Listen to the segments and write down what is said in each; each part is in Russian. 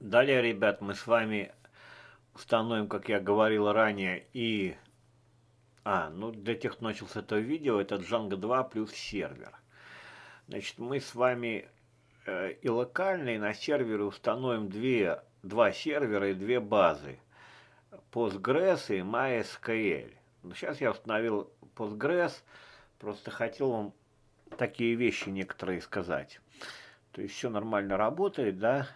Далее, ребят, мы с вами установим, как я говорил ранее, и... А, ну для тех, кто начал с этого видео, это Django 2 плюс сервер. Значит, мы с вами э, и локально, и на сервере установим две, два сервера и две базы. Postgres и MySQL. Ну, сейчас я установил Postgres, просто хотел вам такие вещи некоторые сказать. То есть все нормально работает, да?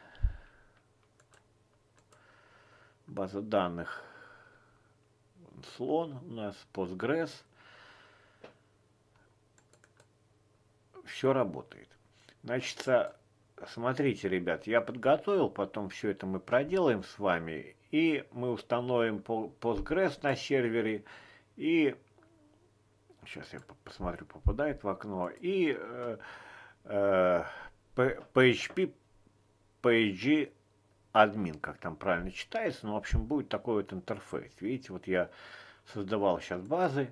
база данных слон у нас Postgres. Все работает. Значит, смотрите, ребят, я подготовил, потом все это мы проделаем с вами, и мы установим Postgres на сервере, и сейчас я посмотрю, попадает в окно, и э, э, PHP, PG админ, как там правильно читается, ну, в общем, будет такой вот интерфейс. Видите, вот я создавал сейчас базы,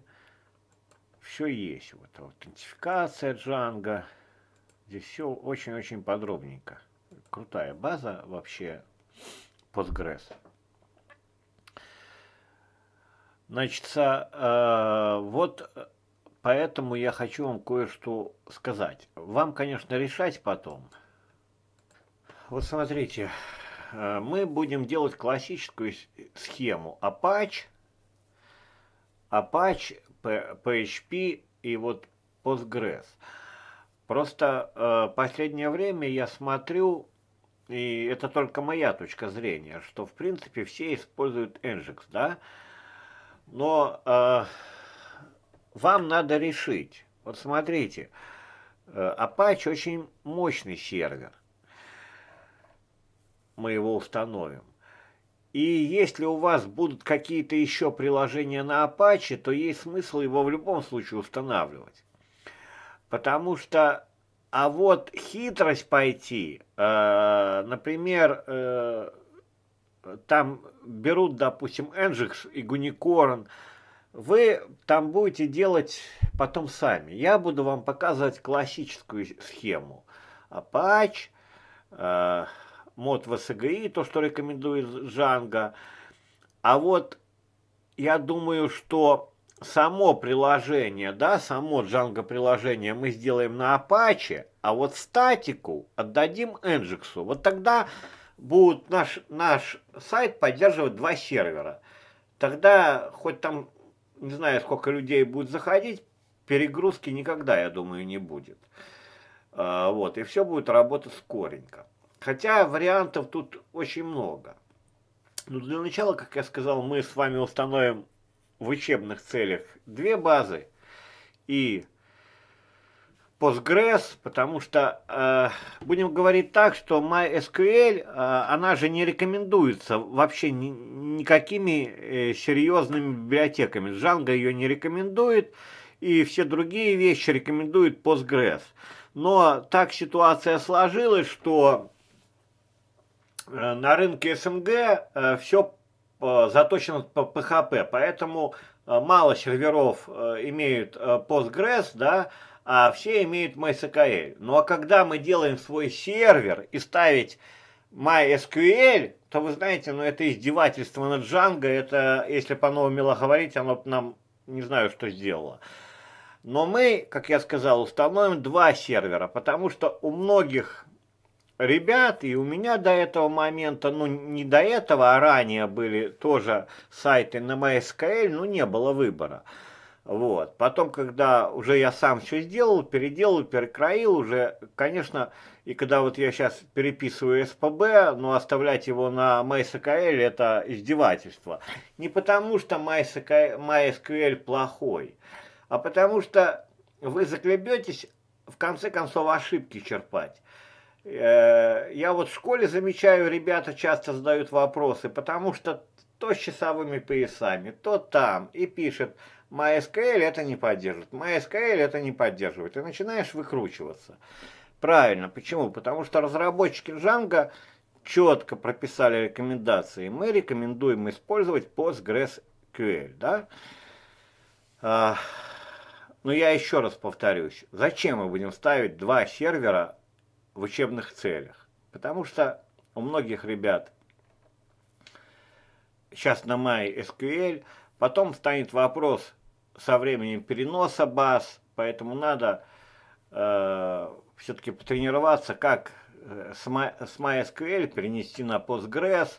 все есть, вот аутентификация Django, здесь все очень-очень подробненько. Крутая база вообще Postgres. Значит, э, вот э, поэтому я хочу вам кое-что сказать. Вам, конечно, решать потом. Вот смотрите, Э, мы будем делать классическую схему Apache, Apache, PHP и вот Postgres. Просто э, последнее время я смотрю, и это только моя точка зрения, что в принципе все используют Nginx, да? Но э, вам надо решить. Вот смотрите, э, Apache очень мощный сервер – мы его установим. И если у вас будут какие-то еще приложения на Apache, то есть смысл его в любом случае устанавливать. Потому что, а вот хитрость пойти, э, например, э, там берут, допустим, Nginx и Gunicorn, вы там будете делать потом сами. Я буду вам показывать классическую схему. Apache, э, мод в ВСГИ, то, что рекомендует Джанго. А вот я думаю, что само приложение, да, само Django приложение мы сделаем на Apache, а вот статику отдадим Nginx. Вот тогда будет наш, наш сайт поддерживать два сервера. Тогда хоть там, не знаю, сколько людей будет заходить, перегрузки никогда, я думаю, не будет. А, вот, и все будет работать скоренько. Хотя вариантов тут очень много. Но для начала, как я сказал, мы с вами установим в учебных целях две базы и Postgres, потому что э, будем говорить так, что MySQL, э, она же не рекомендуется вообще ни, никакими э, серьезными библиотеками. Django ее не рекомендует, и все другие вещи рекомендует Postgres. Но так ситуация сложилась, что Э, на рынке СНГ э, все э, заточено по PHP, поэтому мало серверов имеют Postgres, да, а все имеют MySQL. Ну а когда мы делаем свой сервер и ставить MySQL, то вы знаете, ну это издевательство над Django, это, если по-новому говорить, оно нам, не знаю, что сделало. Но мы, как я сказал, установим два сервера, потому что у многих ребят, и у меня до этого момента, ну не до этого, а ранее были тоже сайты на MySQL, ну не было выбора. Вот. Потом, когда уже я сам все сделал, переделал, перекроил уже, конечно, и когда вот я сейчас переписываю СПБ, но ну, оставлять его на MySQL это издевательство. Не потому что MySQL, MySQL плохой, а потому что вы заклебетесь в конце концов ошибки черпать. Э, я вот в школе замечаю, ребята часто задают вопросы, потому что то с часовыми поясами, то там, и пишет, MySQL это не поддерживает, MySQL это не поддерживает, и начинаешь выкручиваться. Правильно, почему? Потому что разработчики Django четко прописали рекомендации. Мы рекомендуем использовать PostgreSQL, да? А, но я еще раз повторюсь, зачем мы будем ставить два сервера в учебных целях. Потому что у многих ребят сейчас на SQL, потом станет вопрос со временем переноса баз, поэтому надо э, все-таки потренироваться, как э, с, с MySQL перенести на Postgres,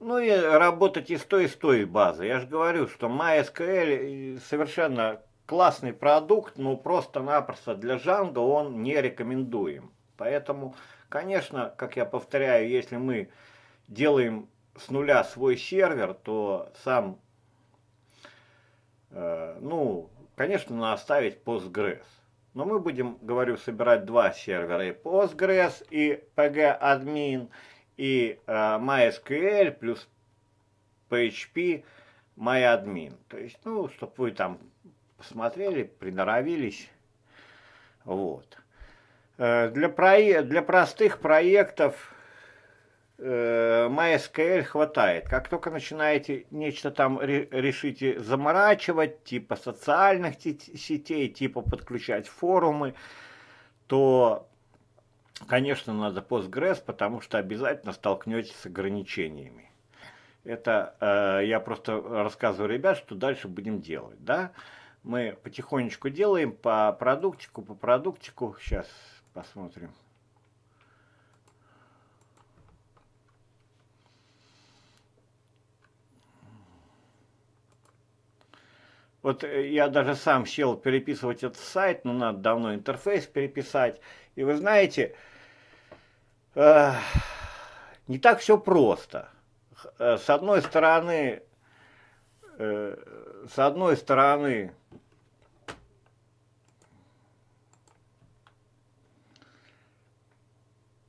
ну и работать и с той, и с той базы. Я же говорю, что MySQL совершенно классный продукт, но просто-напросто для Django он не рекомендуем. Поэтому, конечно, как я повторяю, если мы делаем с нуля свой сервер, то сам, э, ну, конечно, наставить Postgres. Но мы будем, говорю, собирать два сервера, и Postgres, и PG-админ, и э, MySQL, плюс PHP, MyAdmin. То есть, ну, чтобы вы там посмотрели, приноровились. Вот. Э, для, про... для простых проектов MySQL э, хватает. Как только начинаете нечто там решите заморачивать, типа социальных сетей, типа подключать форумы, то, конечно, надо Postgres, потому что обязательно столкнетесь с ограничениями. Это э, я просто рассказываю ребят, что дальше будем делать, да? Мы потихонечку делаем по продуктику, по продуктику. Сейчас посмотрим. Вот э, я даже сам сел переписывать этот сайт, но надо давно интерфейс переписать. И вы знаете, э, не так все просто. Э, с одной стороны, э, с одной стороны,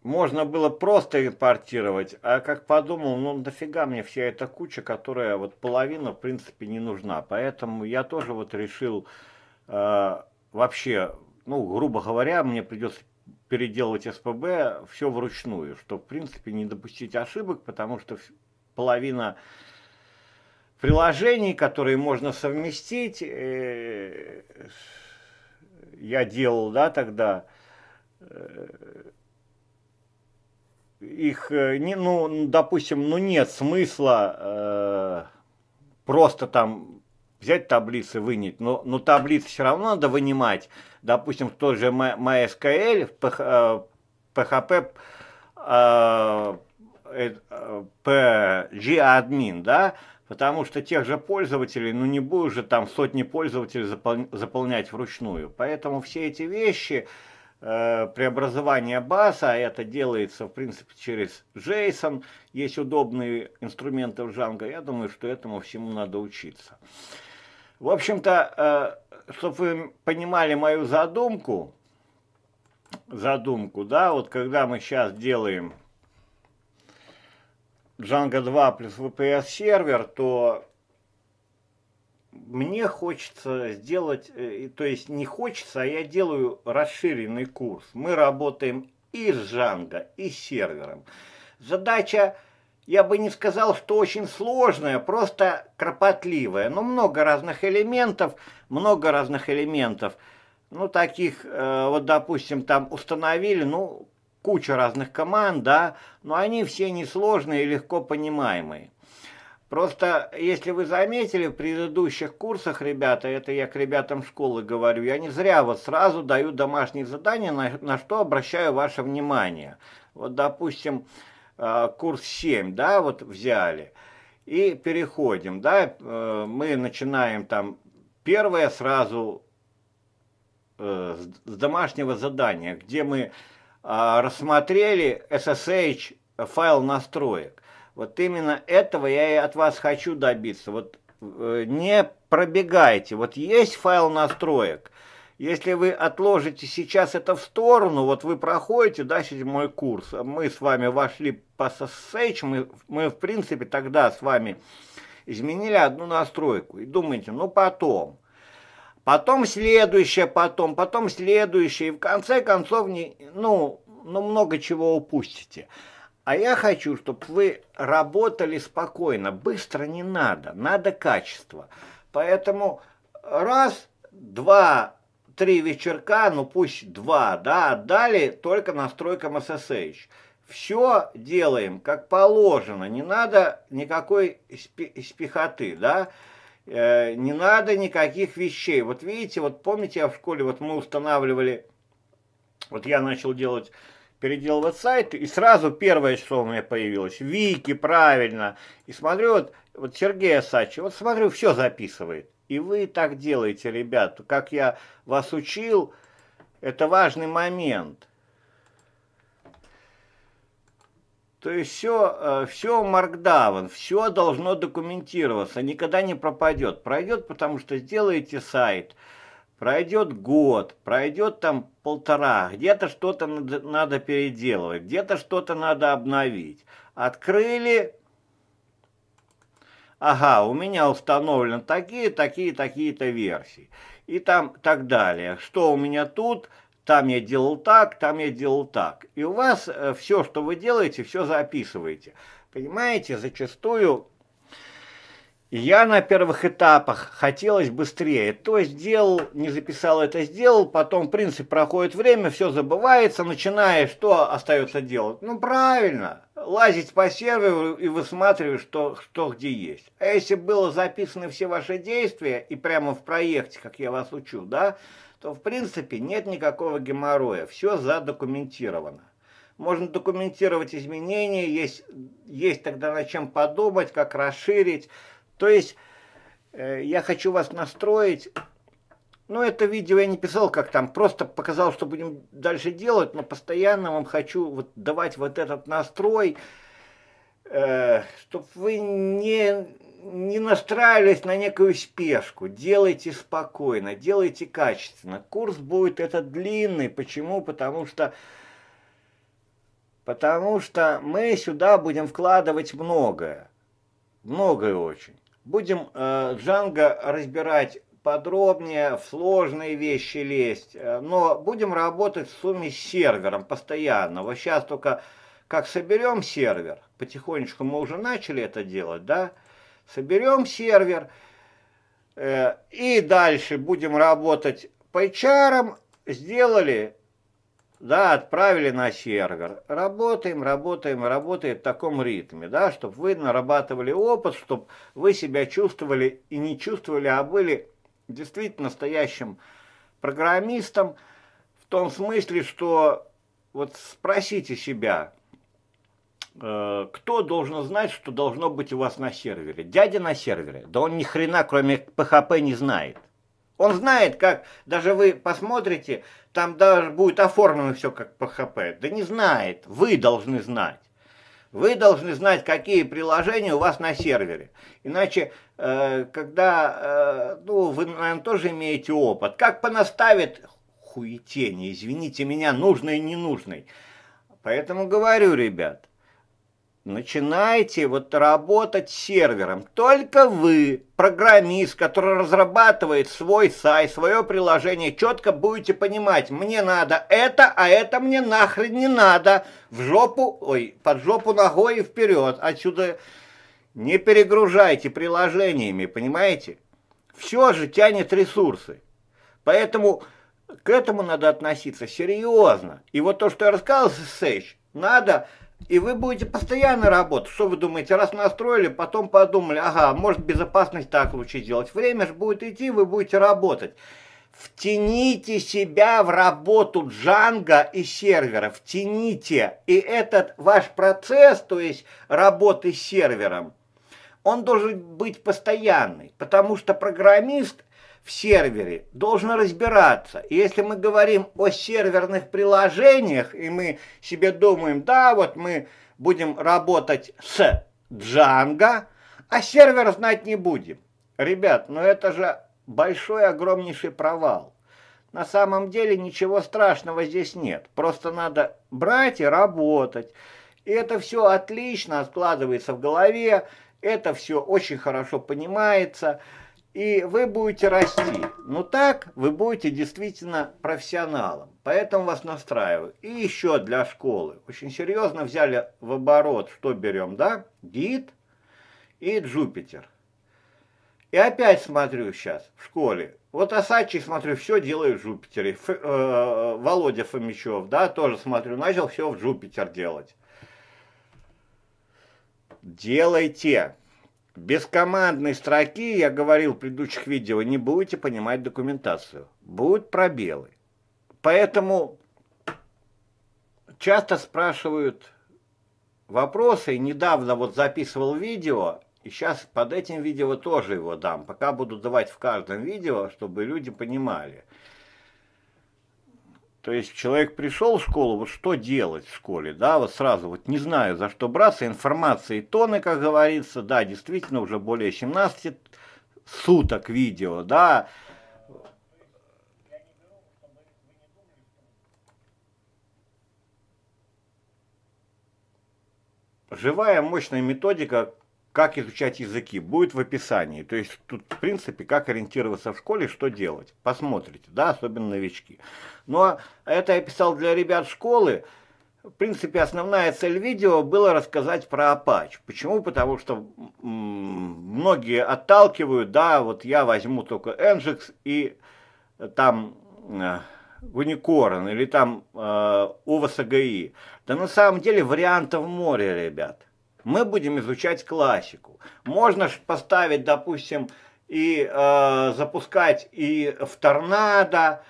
Можно было просто импортировать, а как подумал, ну дофига мне вся эта куча, которая вот половина в принципе не нужна. Поэтому я тоже вот решил э, вообще, ну грубо говоря, мне придется переделывать СПБ все вручную, что в принципе не допустить ошибок, потому что половина приложений, которые можно совместить, э, я делал, да, тогда... Э, их, э, не, ну, допустим, ну нет смысла э, просто там взять таблицы вынять, но, но таблицы все равно надо вынимать. Допустим, тот же MySQL в PHP э, PG-админ, э, э, да, потому что тех же пользователей, ну не будешь же там сотни пользователей заполнять вручную. Поэтому все эти вещи, э, Э, преобразование баса, это делается, в принципе, через JSON, есть удобные инструменты в Django, я думаю, что этому всему надо учиться. В общем-то, э, чтобы вы понимали мою задумку, задумку, да, вот когда мы сейчас делаем Django 2 плюс VPS сервер, то мне хочется сделать, э, то есть не хочется, а я делаю расширенный курс. Мы работаем и с Django, и с сервером. Задача, я бы не сказал, что очень сложная, просто кропотливая. Но много разных элементов, много разных элементов. Ну, таких, э, вот, допустим, там установили, ну, куча разных команд, да, но они все несложные и легко понимаемые. Просто, если вы заметили, в предыдущих курсах, ребята, это я к ребятам школы говорю, я не зря вот сразу даю домашние задания, на, на что обращаю ваше внимание. Вот, допустим, а, курс 7, да, вот взяли, и переходим, да, э, мы начинаем там, первое сразу э, с домашнего задания, где мы а, рассмотрели SSH файл настроек. Вот именно этого я и от вас хочу добиться. Вот э, не пробегайте. Вот есть файл настроек. Если вы отложите сейчас это в сторону, вот вы проходите, да, седьмой курс, мы с вами вошли по SSH, мы, мы в принципе тогда с вами изменили одну настройку. И думаете, ну потом, потом следующее, потом, потом следующее, и в конце концов, не, ну, ну много чего упустите. А я хочу, чтобы вы работали спокойно. Быстро не надо, надо качество. Поэтому раз, два, три вечерка, ну пусть два, да, отдали только настройкам SSH. Все делаем как положено, не надо никакой спехоты, да, э, не надо никаких вещей. Вот видите, вот помните, я в школе, вот мы устанавливали, вот я начал делать переделывать сайт и сразу первое число у меня появилось. Вики, правильно. И смотрю, вот, вот Сергей Асачи, вот смотрю, все записывает. И вы так делаете, ребят. Как я вас учил, это важный момент. То есть все, э, все маркдаун, все должно документироваться, никогда не пропадет. Пройдет, потому что сделаете сайт – Пройдет год, пройдет там полтора, где-то что-то надо переделывать, где-то что-то надо обновить. Открыли, ага, у меня установлены такие, такие, такие-то версии. И там так далее. Что у меня тут, там я делал так, там я делал так. И у вас э, все, что вы делаете, все записываете. Понимаете, зачастую я на первых этапах хотелось быстрее. То сделал, не записал это, сделал, потом, в принципе, проходит время, все забывается, начинаешь, что остается делать? Ну, правильно, лазить по серверу и высматривать, что, что где есть. А если было записаны все ваши действия, и прямо в проекте, как я вас учу, да, то, в принципе, нет никакого геморроя, все задокументировано можно документировать изменения, есть, есть тогда на чем подумать, как расширить. То есть э, я хочу вас настроить. Ну, это видео я не писал, как там, просто показал, что будем дальше делать, но постоянно вам хочу вот давать вот этот настрой, э, чтобы вы не, не настраивались на некую спешку. Делайте спокойно, делайте качественно. Курс будет этот длинный. Почему? Потому что потому что мы сюда будем вкладывать многое. Многое очень. Будем э, Джанго разбирать подробнее, в сложные вещи лезть, э, но будем работать в сумме с сервером постоянно. Вот сейчас только как соберем сервер, потихонечку мы уже начали это делать, да, соберем сервер э, и дальше будем работать по HR, сделали да, отправили на сервер. Работаем, работаем, работаем в таком ритме, да, чтобы вы нарабатывали опыт, чтобы вы себя чувствовали и не чувствовали, а были действительно настоящим программистом в том смысле, что вот спросите себя, э, кто должен знать, что должно быть у вас на сервере? Дядя на сервере? Да он ни хрена, кроме PHP, не знает. Он знает, как, даже вы посмотрите, там даже будет оформлено все как по ХП. Да не знает, вы должны знать. Вы должны знать, какие приложения у вас на сервере. Иначе, э, когда, э, ну, вы, наверное, тоже имеете опыт, как понаставит хуетение, извините меня, нужный и ненужный. Поэтому говорю, ребят, начинаете вот работать сервером. Только вы, программист, который разрабатывает свой сайт, свое приложение, четко будете понимать, мне надо это, а это мне нахрен не надо. В жопу, ой, под жопу ногой и вперед. Отсюда не перегружайте приложениями, понимаете? Все же тянет ресурсы. Поэтому к этому надо относиться серьезно. И вот то, что я рассказывал с Сэч, надо и вы будете постоянно работать. Что вы думаете, раз настроили, потом подумали, ага, может безопасность так лучше делать. Время же будет идти, вы будете работать. Втяните себя в работу джанга и сервера, втяните. И этот ваш процесс, то есть работы с сервером, он должен быть постоянный, потому что программист в сервере должен разбираться. И если мы говорим о серверных приложениях, и мы себе думаем, да, вот мы будем работать с Django, а сервер знать не будем. Ребят, ну это же большой, огромнейший провал. На самом деле ничего страшного здесь нет. Просто надо брать и работать. И это все отлично откладывается в голове, это все очень хорошо понимается и вы будете расти. Но так вы будете действительно профессионалом. Поэтому вас настраиваю. И еще для школы. Очень серьезно взяли в оборот, что берем, да? Гид и Джупитер. И опять смотрю сейчас в школе. Вот Асачи, смотрю, все делаю в Джупитере. Ф, э, Володя Фомичев, да, тоже смотрю, начал все в Джупитер делать. Делайте. Без командной строки, я говорил в предыдущих видео, не будете понимать документацию. Будут пробелы. Поэтому часто спрашивают вопросы. И недавно вот записывал видео, и сейчас под этим видео тоже его дам. Пока буду давать в каждом видео, чтобы люди понимали. То есть человек пришел в школу, вот что делать в школе, да, вот сразу, вот не знаю, за что браться, информации тоны как говорится, да, действительно, уже более 17 суток видео, да, живая мощная методика, как изучать языки, будет в описании. То есть тут, в принципе, как ориентироваться в школе, что делать. Посмотрите, да, особенно новички. Но ну, а это я писал для ребят школы. В принципе, основная цель видео была рассказать про Апач. Почему? Потому что многие отталкивают, да, вот я возьму только Nginx и э, там э, Unicorn или там э, ОВСГИ. Да на самом деле вариантов море, ребят мы будем изучать классику. Можно поставить, допустим, и э, запускать и в торнадо,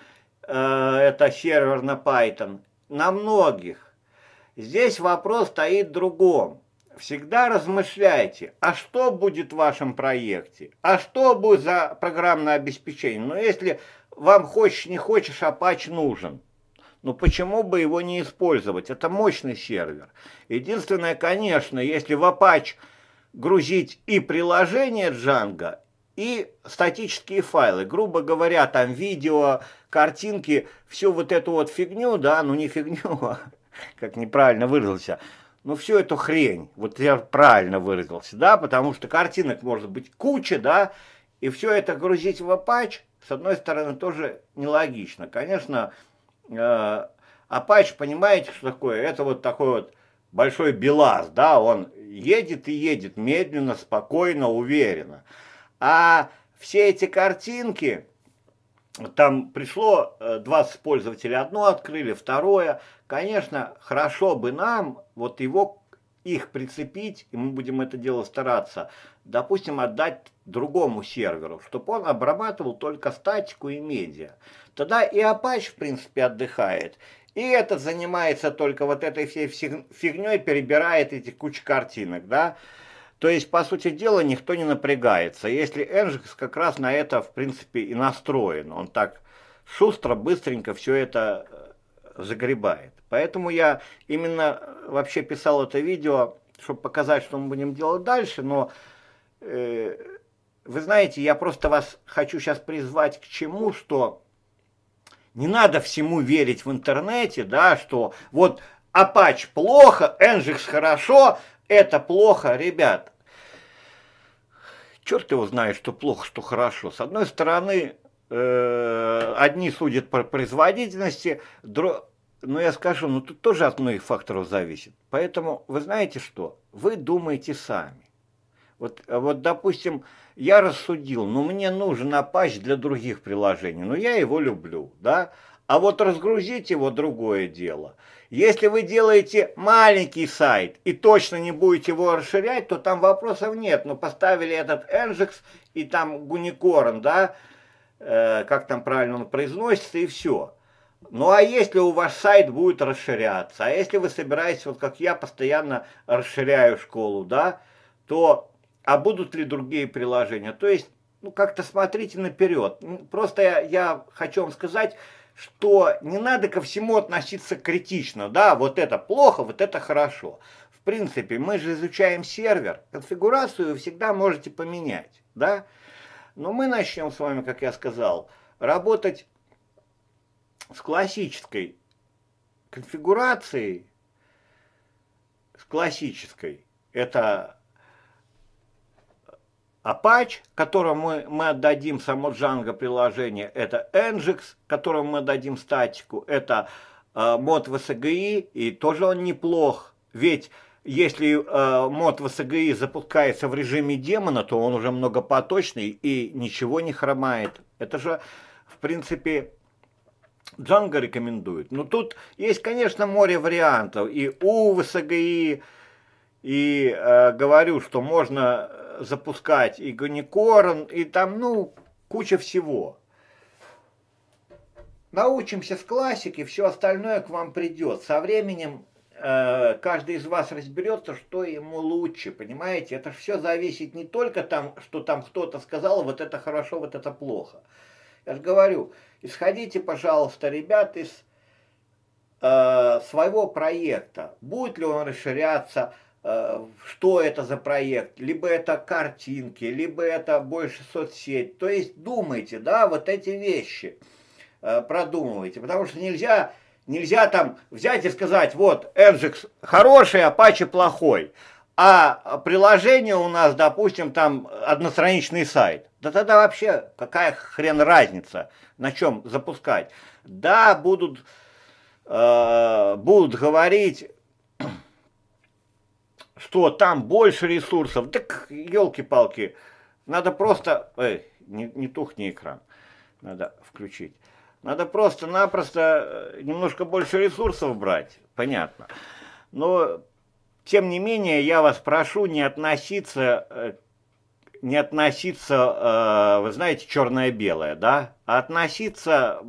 э, это сервер на Python, на многих. Здесь вопрос стоит в другом. Всегда размышляйте, а что будет в вашем проекте, а что будет за программное обеспечение. Но если вам хочешь, не хочешь, Apache а нужен – ну почему бы его не использовать? Это мощный сервер. Единственное, конечно, если в Apache грузить и приложение Django, и статические файлы. Грубо говоря, там видео, картинки, всю вот эту вот фигню, да, ну не фигню, а, как неправильно выразился, ну всю эту хрень, вот я правильно выразился, да, потому что картинок может быть куча, да, и все это грузить в Apache, с одной стороны, тоже нелогично. Конечно, Апач, понимаете, что такое? Это вот такой вот большой белаз, да, он едет и едет медленно, спокойно, уверенно. А все эти картинки, там пришло 20 э, пользователей, одно открыли, второе. Конечно, хорошо бы нам вот его, их прицепить, и мы будем это дело стараться, допустим, отдать другому серверу, чтобы он обрабатывал только статику и медиа. Тогда и Апач, в принципе, отдыхает. И этот занимается только вот этой всей фигней, перебирает эти кучи картинок, да. То есть, по сути дела, никто не напрягается. Если Энджикс как раз на это, в принципе, и настроен. Он так шустро, быстренько все это э, загребает. Поэтому я именно э, вообще писал это видео, чтобы показать, что мы будем делать дальше, но... Э, вы знаете, я просто вас хочу сейчас призвать к чему, что не надо всему верить в интернете, да, что вот Apache плохо, Энжикс хорошо, это плохо, ребят. Черт его знает, что плохо, что хорошо. С одной стороны, э, одни судят по производительности, дро... но я скажу, ну тут тоже от многих факторов зависит. Поэтому вы знаете что? Вы думаете сами. Вот, а вот, допустим, я рассудил, ну, мне нужен Apache для других приложений, но ну, я его люблю, да, а вот разгрузить его другое дело. Если вы делаете маленький сайт и точно не будете его расширять, то там вопросов нет. Но ну, поставили этот Nginx и там Гуникорн, да, э, как там правильно он произносится, и все. Ну а если у вас сайт будет расширяться, а если вы собираетесь, вот как я постоянно расширяю школу, да, то а будут ли другие приложения. То есть, ну, как-то смотрите наперед. Ну, просто я, я хочу вам сказать, что не надо ко всему относиться критично, да, вот это плохо, вот это хорошо. В принципе, мы же изучаем сервер, конфигурацию вы всегда можете поменять, да. Но мы начнем с вами, как я сказал, работать с классической конфигурацией, с классической, это а патч, которому мы мы отдадим само Django приложение, это Nginx, которому мы дадим статику, это э, мод VSGI, и тоже он неплох. Ведь если э, мод VSGI запускается в режиме демона, то он уже многопоточный и ничего не хромает. Это же, в принципе, Django рекомендует. Но тут есть, конечно, море вариантов. И у VSGI, и э, говорю, что можно запускать, и Гоникорн, и там, ну, куча всего. Научимся с классики, все остальное к вам придет. Со временем э, каждый из вас разберется, что ему лучше, понимаете? Это все зависит не только там, что там кто-то сказал, вот это хорошо, вот это плохо. Я же говорю, исходите, пожалуйста, ребят, из э, своего проекта. Будет ли он расширяться, Э, что это за проект, либо это картинки, либо это больше соцсеть. То есть думайте, да, вот эти вещи э, продумывайте, потому что нельзя, нельзя там взять и сказать, вот, Nginx хороший, Apache плохой, а приложение у нас, допустим, там одностраничный сайт. Да тогда вообще какая хрен разница, на чем запускать. Да, будут, э, будут говорить что там больше ресурсов. Так, елки-палки, надо просто... Эй, не, не тухни экран, надо включить. Надо просто-напросто э, немножко больше ресурсов брать, понятно. Но, тем не менее, я вас прошу не относиться, э, не относиться, э, вы знаете, черное-белое, да? А относиться,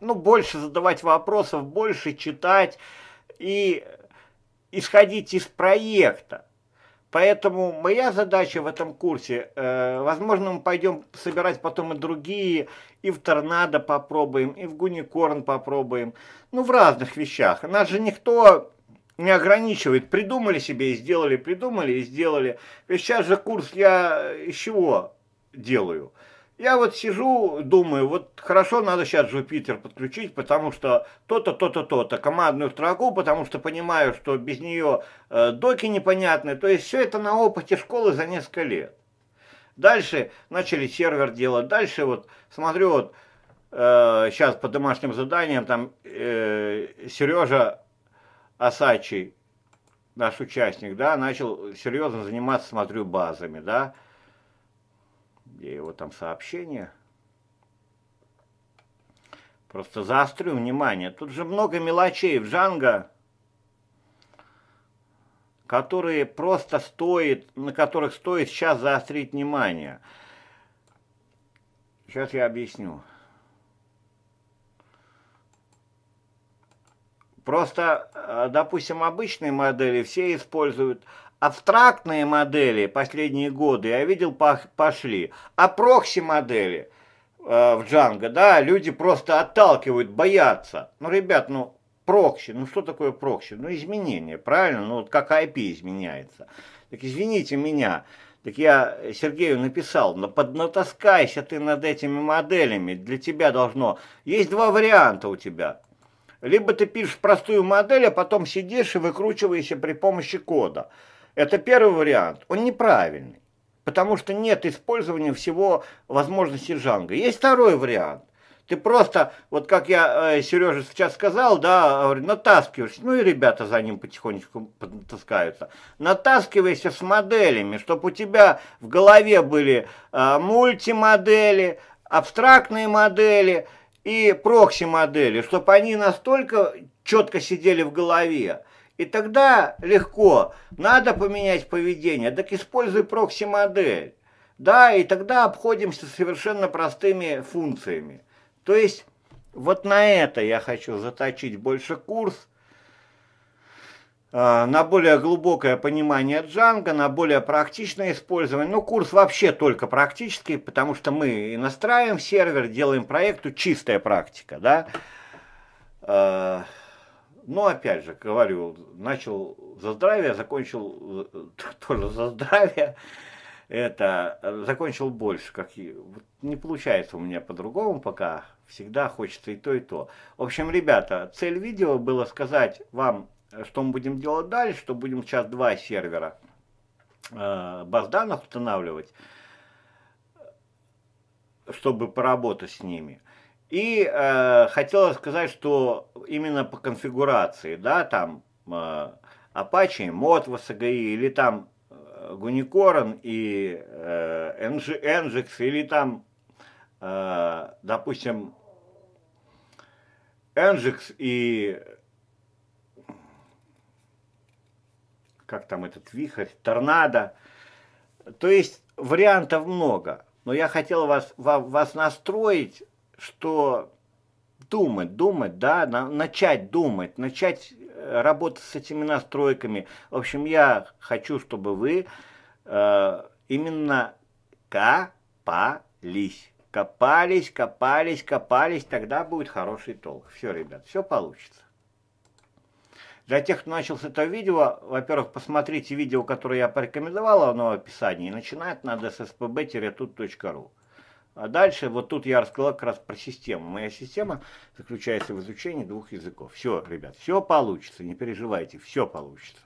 ну, больше задавать вопросов, больше читать и исходить из проекта. Поэтому моя задача в этом курсе, э, возможно, мы пойдем собирать потом и другие, и в торнадо попробуем, и в гуникорн попробуем, ну в разных вещах. Нас же никто не ограничивает, придумали себе и сделали, придумали и сделали. Ведь сейчас же курс я из чего делаю? Я вот сижу, думаю, вот хорошо, надо сейчас Jupyter подключить, потому что то-то, то-то, то-то, командную строку, потому что понимаю, что без нее э, доки непонятны. То есть все это на опыте школы за несколько лет. Дальше начали сервер делать, дальше вот смотрю, вот э, сейчас по домашним заданиям там э, Сережа Осачий наш участник, да, начал серьезно заниматься, смотрю, базами, да, где его там сообщение. Просто заострю внимание. Тут же много мелочей в Джанго, которые просто стоит, на которых стоит сейчас заострить внимание. Сейчас я объясню. Просто, э, допустим, обычные модели все используют Абстрактные модели последние годы, я видел, пошли. А прокси-модели э, в Джанго, да, люди просто отталкивают, боятся. Ну, ребят, ну, прокси, ну что такое прокси? Ну, изменение, правильно? Ну, вот как IP изменяется. Так извините меня, так я Сергею написал, но «Ну, поднатаскайся ты над этими моделями, для тебя должно... Есть два варианта у тебя. Либо ты пишешь простую модель, а потом сидишь и выкручиваешься при помощи кода. Это первый вариант. Он неправильный, потому что нет использования всего возможности джанга. Есть второй вариант. Ты просто, вот как я э, Сереже сейчас сказал, да, натаскиваешься, ну и ребята за ним потихонечку таскаются. Натаскивайся с моделями, чтобы у тебя в голове были э, мультимодели, абстрактные модели и прокси-модели, чтобы они настолько четко сидели в голове, и тогда легко, надо поменять поведение, так используй прокси-модель. Да, и тогда обходимся совершенно простыми функциями. То есть, вот на это я хочу заточить больше курс, а, на более глубокое понимание джанга, на более практичное использование. Ну, курс вообще только практический, потому что мы и настраиваем сервер, делаем проекту, чистая практика, да. А, но опять же, говорю, начал за здравие, закончил э, тоже за здравие. Это, э, закончил больше, как и, вот не получается у меня по-другому пока, всегда хочется и то, и то. В общем, ребята, цель видео было сказать вам, э, что мы будем делать дальше, что будем сейчас два сервера э, баз данных устанавливать, чтобы поработать с ними. И э, хотела сказать, что именно по конфигурации, да, там э, Apache, мод в SGI, или там Гуникорн э, и э, Nginx, или там, э, допустим, Nginx и как там этот вихрь, торнадо. То есть вариантов много. Но я хотел вас, вас настроить что думать, думать, да, на, начать думать, начать э, работать с этими настройками. В общем, я хочу, чтобы вы э, именно копались. Копались, копались, копались, тогда будет хороший толк. Все, ребят, все получится. Для тех, кто начал с этого видео, во-первых, посмотрите видео, которое я порекомендовал, оно в описании, начинать надо с spb-тут.ру. А дальше, вот тут я рассказал как раз про систему. Моя система заключается в изучении двух языков. Все, ребят, все получится, не переживайте, все получится.